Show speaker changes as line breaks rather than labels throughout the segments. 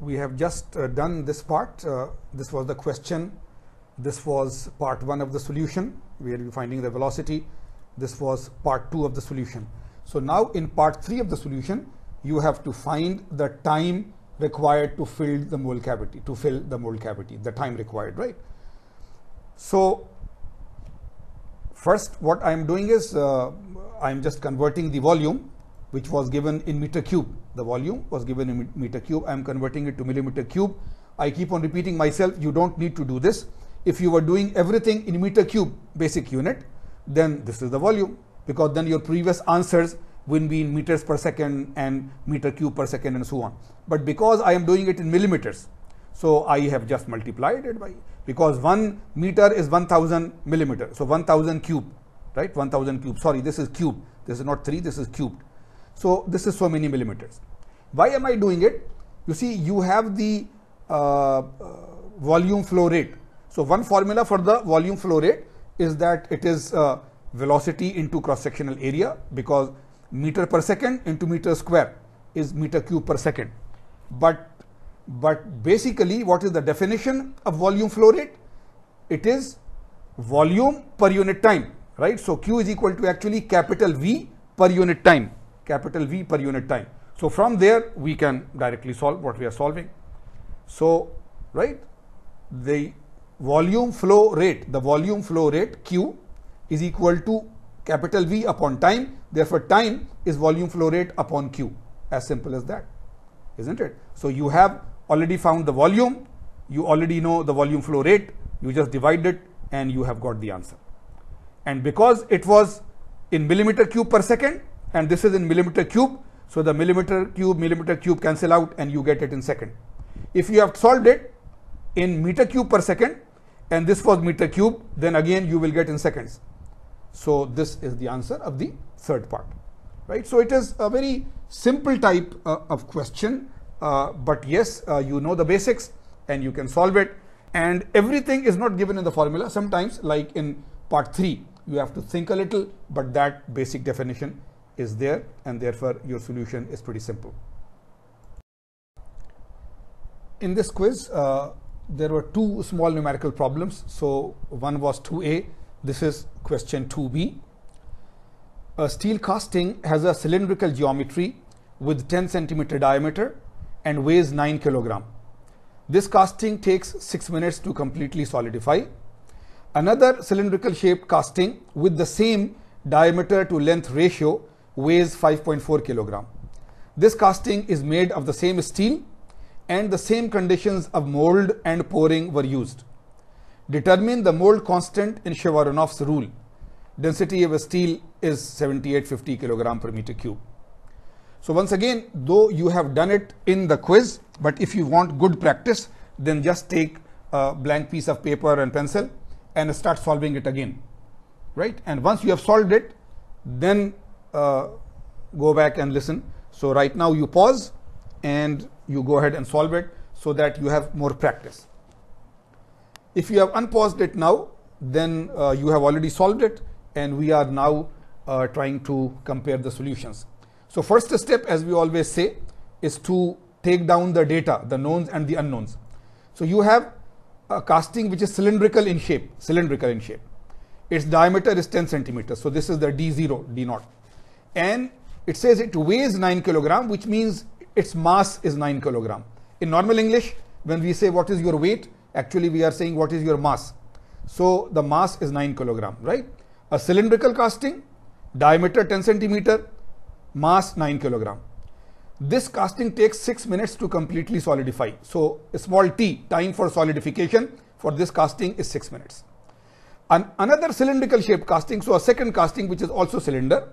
we have just uh, done this part. Uh, this was the question. This was part one of the solution, we're finding the velocity. This was part two of the solution. So now in part three of the solution, you have to find the time required to fill the mole cavity, to fill the mole cavity, the time required, right? So first, what I'm doing is uh, I'm just converting the volume which was given in meter cube. The volume was given in meter cube. I am converting it to millimeter cube. I keep on repeating myself, you don't need to do this. If you were doing everything in meter cube basic unit, then this is the volume because then your previous answers will be in meters per second and meter cube per second and so on. But because I am doing it in millimeters, so I have just multiplied it by because one meter is 1000 millimeter. So 1000 cube, right? 1000 cube. Sorry, this is cube. This is not three, this is cubed. So this is so many millimeters. Why am I doing it? You see, you have the uh, uh, volume flow rate. So one formula for the volume flow rate is that it is uh, velocity into cross-sectional area because meter per second into meter square is meter cube per second. But, but basically what is the definition of volume flow rate? It is volume per unit time, right? So Q is equal to actually capital V per unit time capital V per unit time. So from there we can directly solve what we are solving. So right the volume flow rate the volume flow rate Q is equal to capital V upon time therefore time is volume flow rate upon Q as simple as that isn't it. So you have already found the volume you already know the volume flow rate you just divide it and you have got the answer. And because it was in millimeter cube per second and this is in millimeter cube. So the millimeter cube, millimeter cube cancel out and you get it in second. If you have solved it in meter cube per second and this was meter cube, then again you will get in seconds. So this is the answer of the third part, right? So it is a very simple type uh, of question, uh, but yes, uh, you know the basics and you can solve it. And everything is not given in the formula. Sometimes like in part three, you have to think a little, but that basic definition is there and therefore your solution is pretty simple. In this quiz, uh, there were two small numerical problems. So one was 2a. This is question 2b. A steel casting has a cylindrical geometry with 10 centimeter diameter and weighs 9 kilogram. This casting takes 6 minutes to completely solidify. Another cylindrical shaped casting with the same diameter to length ratio weighs 5.4 kilogram. This casting is made of the same steel and the same conditions of mold and pouring were used. Determine the mold constant in Shevardnadze rule. Density of a steel is 7850 kilogram per meter cube. So once again, though you have done it in the quiz, but if you want good practice, then just take a blank piece of paper and pencil and start solving it again, right? And once you have solved it, then uh, go back and listen. So right now you pause and you go ahead and solve it so that you have more practice. If you have unpaused it now, then uh, you have already solved it and we are now uh, trying to compare the solutions. So first step, as we always say, is to take down the data, the knowns and the unknowns. So you have a casting which is cylindrical in shape, cylindrical in shape. Its diameter is 10 centimeters. So this is the D0, D0 and it says it weighs 9 kilogram, which means its mass is 9 kilogram. In normal English, when we say what is your weight, actually we are saying what is your mass. So the mass is 9 kilogram, right? A cylindrical casting, diameter 10 centimeter, mass 9 kilogram. This casting takes 6 minutes to completely solidify. So a small t, time for solidification for this casting is 6 minutes. An, another cylindrical shaped casting, so a second casting which is also cylinder,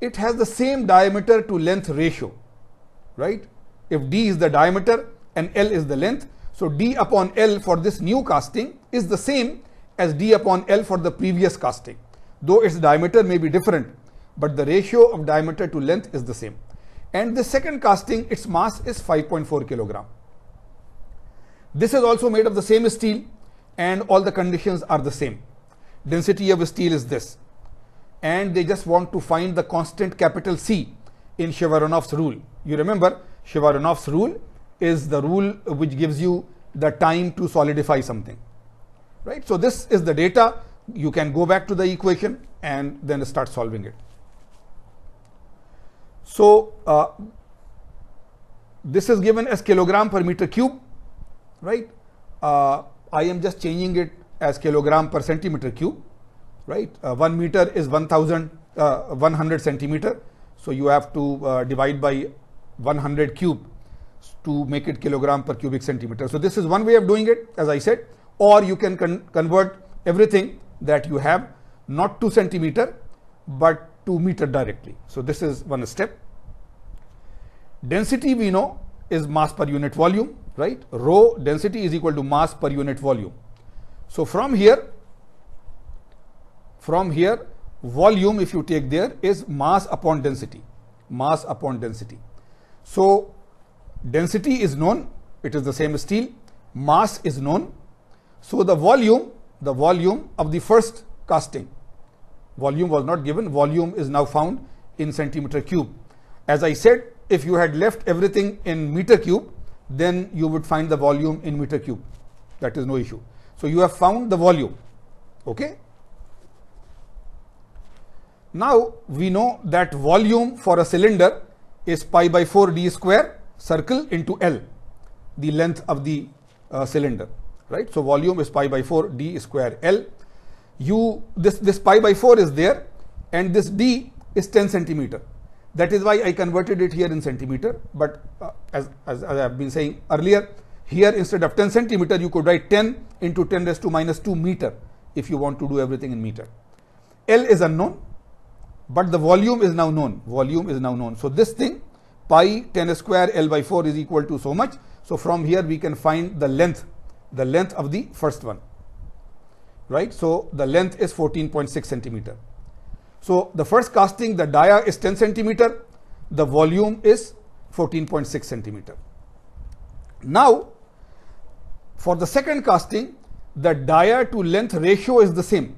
it has the same diameter to length ratio, right? If d is the diameter and l is the length, so d upon l for this new casting is the same as d upon l for the previous casting, though its diameter may be different, but the ratio of diameter to length is the same. And the second casting, its mass is 5.4 kilogram. This is also made of the same steel and all the conditions are the same. Density of steel is this and they just want to find the constant capital C in Shivaronov's rule. You remember Shivaronov's rule is the rule which gives you the time to solidify something. Right? So this is the data. You can go back to the equation and then start solving it. So uh, this is given as kilogram per meter cube, right? Uh, I am just changing it as kilogram per centimeter cube right? Uh, 1 meter is 100 uh, centimeter. So you have to uh, divide by 100 cube to make it kilogram per cubic centimeter. So this is one way of doing it, as I said, or you can con convert everything that you have not to centimeter, but to meter directly. So this is one step. Density we know is mass per unit volume, right? Rho density is equal to mass per unit volume. So from here, from here, volume if you take there is mass upon density, mass upon density. So density is known, it is the same steel, mass is known. So the volume, the volume of the first casting, volume was not given, volume is now found in centimeter cube. As I said, if you had left everything in meter cube, then you would find the volume in meter cube. That is no issue. So you have found the volume. Okay. Now we know that volume for a cylinder is pi by 4 d square circle into L, the length of the uh, cylinder, right? So volume is pi by 4 d square L. You this this pi by 4 is there, and this d is 10 centimeter. That is why I converted it here in centimeter. But uh, as, as, as I have been saying earlier, here instead of 10 centimeter, you could write 10 into 10 raised to minus 2 meter if you want to do everything in meter. L is unknown but the volume is now known. Volume is now known. So this thing pi 10 square L by 4 is equal to so much. So from here we can find the length, the length of the first one. Right? So the length is 14.6 centimeter. So the first casting, the dia is 10 centimeter. The volume is 14.6 centimeter. Now, for the second casting, the dia to length ratio is the same.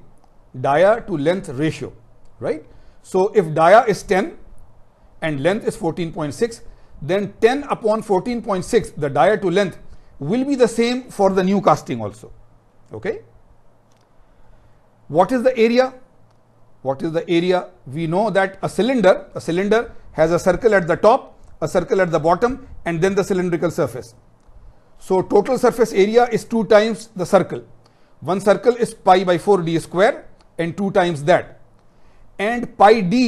Dia to length ratio, right? So if dia is 10 and length is 14.6, then 10 upon 14.6, the dia to length will be the same for the new casting also. Okay. What is the area? What is the area? We know that a cylinder, a cylinder has a circle at the top, a circle at the bottom and then the cylindrical surface. So total surface area is 2 times the circle. One circle is pi by 4 d square and 2 times that and pi d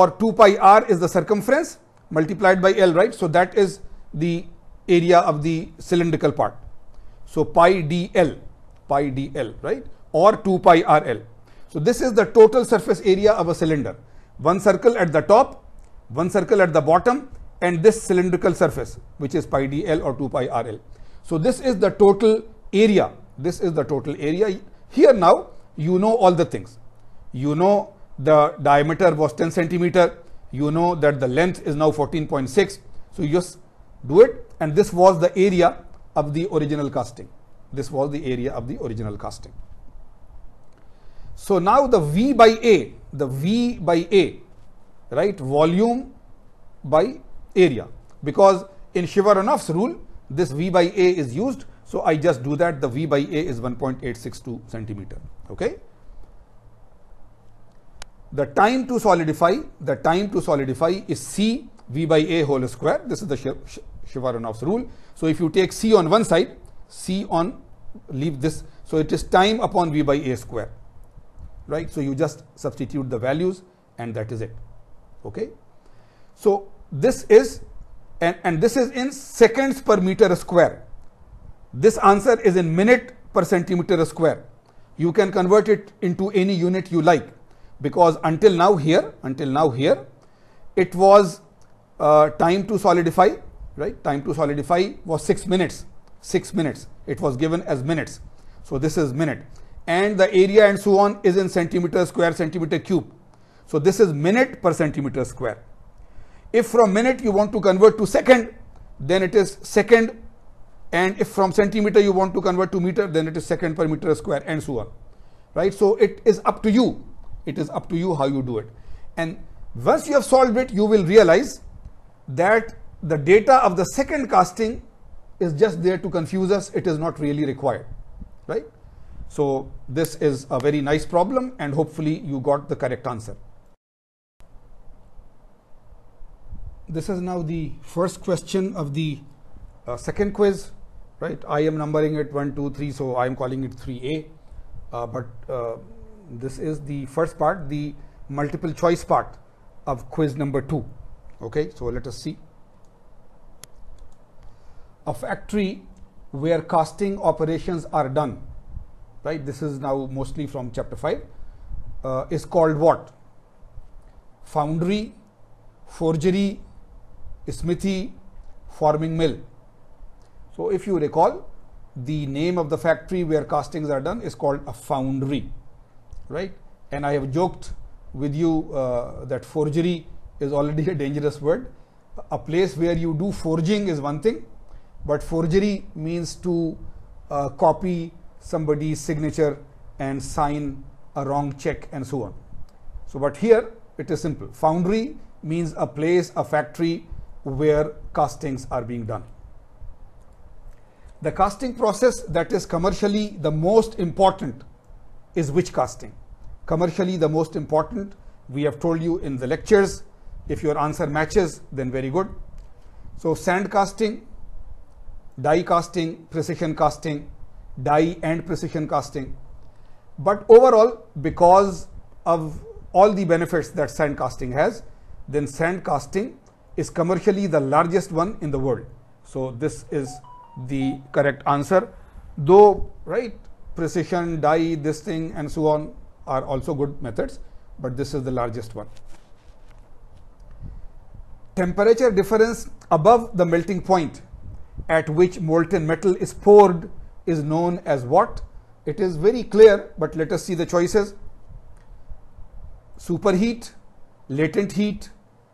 or 2 pi r is the circumference multiplied by L, right? So that is the area of the cylindrical part. So pi dl, pi dl, right? Or 2 pi rl. So this is the total surface area of a cylinder. One circle at the top, one circle at the bottom, and this cylindrical surface, which is pi dl or 2 pi rl. So this is the total area. This is the total area. Here now, you know all the things. You know the diameter was 10 centimeter. You know that the length is now 14.6. So you just do it. And this was the area of the original casting. This was the area of the original casting. So now the V by A, the V by A, right, volume by area. Because in Shivaronov's rule, this V by A is used. So I just do that. The V by A is 1.862 centimeter. Okay the time to solidify, the time to solidify is C V by A whole square. This is the Shivaronov's rule. So if you take C on one side, C on, leave this. So it is time upon V by A square, right? So you just substitute the values and that is it, okay? So this is, and, and this is in seconds per meter square. This answer is in minute per centimeter square. You can convert it into any unit you like because until now here until now here it was uh, time to solidify right time to solidify was 6 minutes 6 minutes it was given as minutes so this is minute and the area and so on is in centimeter square centimeter cube so this is minute per centimeter square if from minute you want to convert to second then it is second and if from centimeter you want to convert to meter then it is second per meter square and so on right so it is up to you it is up to you how you do it. And once you have solved it, you will realize that the data of the second casting is just there to confuse us. It is not really required, right? So this is a very nice problem and hopefully you got the correct answer. This is now the first question of the uh, second quiz, right? I am numbering it 1, 2, 3, so I am calling it 3A, uh, but uh, this is the first part, the multiple choice part of quiz number two. Okay, so let us see. A factory where casting operations are done, right? This is now mostly from chapter five, uh, is called what? Foundry, forgery, smithy, forming mill. So if you recall, the name of the factory where castings are done is called a foundry right? And I have joked with you uh, that forgery is already a dangerous word. A place where you do forging is one thing, but forgery means to uh, copy somebody's signature and sign a wrong check and so on. So, but here it is simple. Foundry means a place, a factory where castings are being done. The casting process that is commercially the most important is witch casting. Commercially, the most important, we have told you in the lectures. If your answer matches, then very good. So sand casting, die casting, precision casting, die and precision casting. But overall, because of all the benefits that sand casting has, then sand casting is commercially the largest one in the world. So this is the correct answer. Though, right, precision, die, this thing and so on are also good methods, but this is the largest one. Temperature difference above the melting point at which molten metal is poured is known as what? It is very clear, but let us see the choices. Superheat, latent heat,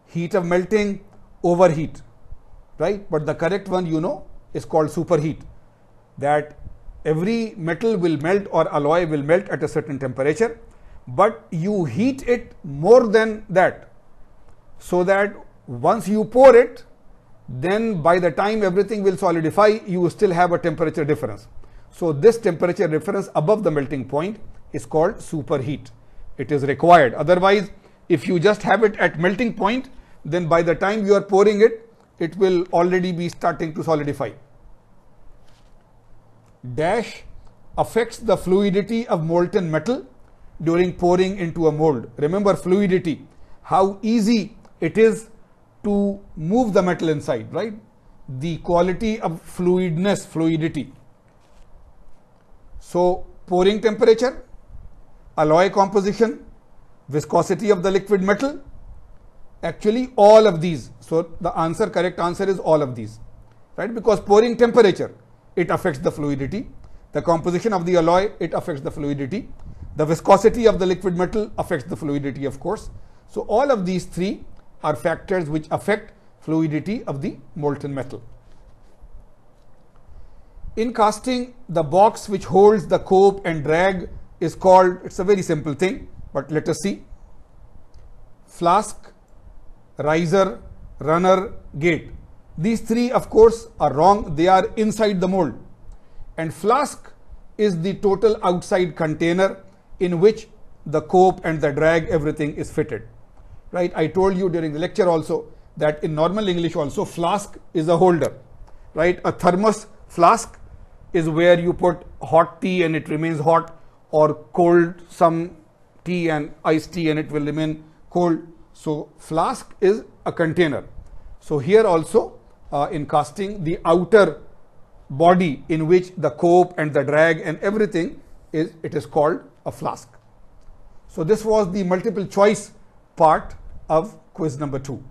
heat of melting, overheat, right? But the correct one you know is called superheat that every metal will melt or alloy will melt at a certain temperature, but you heat it more than that. So that once you pour it, then by the time everything will solidify, you still have a temperature difference. So this temperature difference above the melting point is called superheat. It is required. Otherwise, if you just have it at melting point, then by the time you are pouring it, it will already be starting to solidify dash affects the fluidity of molten metal during pouring into a mold. Remember fluidity, how easy it is to move the metal inside, right? The quality of fluidness, fluidity. So, pouring temperature, alloy composition, viscosity of the liquid metal, actually all of these. So, the answer, correct answer is all of these, right? Because pouring temperature, it affects the fluidity. The composition of the alloy, it affects the fluidity. The viscosity of the liquid metal affects the fluidity, of course. So, all of these three are factors which affect fluidity of the molten metal. In casting, the box which holds the cope and drag is called, it's a very simple thing, but let us see. Flask, riser, runner, gate. These three, of course, are wrong. They are inside the mold. And flask is the total outside container in which the cope and the drag, everything is fitted. Right? I told you during the lecture also that in normal English also, flask is a holder. Right? A thermos flask is where you put hot tea and it remains hot or cold some tea and iced tea and it will remain cold. So flask is a container. So here also uh, in casting the outer body in which the cope and the drag and everything is it is called a flask. So this was the multiple choice part of quiz number two.